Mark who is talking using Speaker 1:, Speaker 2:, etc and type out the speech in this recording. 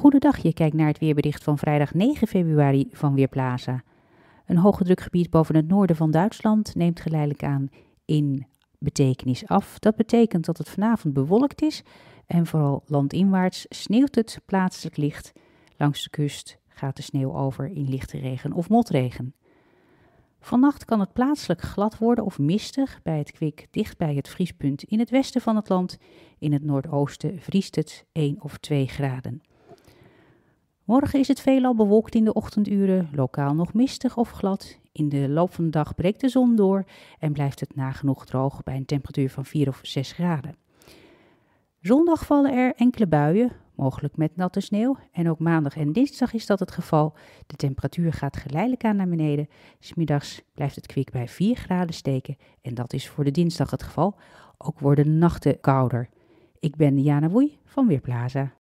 Speaker 1: Goedendag, je kijkt naar het weerbericht van vrijdag 9 februari van Weerplaza. Een hoge drukgebied boven het noorden van Duitsland neemt geleidelijk aan in betekenis af. Dat betekent dat het vanavond bewolkt is en vooral landinwaarts sneeuwt het plaatselijk licht. Langs de kust gaat de sneeuw over in lichte regen of motregen. Vannacht kan het plaatselijk glad worden of mistig bij het kwik dicht bij het vriespunt in het westen van het land. In het noordoosten vriest het 1 of 2 graden. Morgen is het veelal bewolkt in de ochtenduren, lokaal nog mistig of glad. In de loop van de dag breekt de zon door en blijft het nagenoeg droog bij een temperatuur van 4 of 6 graden. Zondag vallen er enkele buien, mogelijk met natte sneeuw. En ook maandag en dinsdag is dat het geval. De temperatuur gaat geleidelijk aan naar beneden. Smiddags blijft het kwik bij 4 graden steken. En dat is voor de dinsdag het geval. Ook worden nachten kouder. Ik ben Diana Woei van Weerplaza.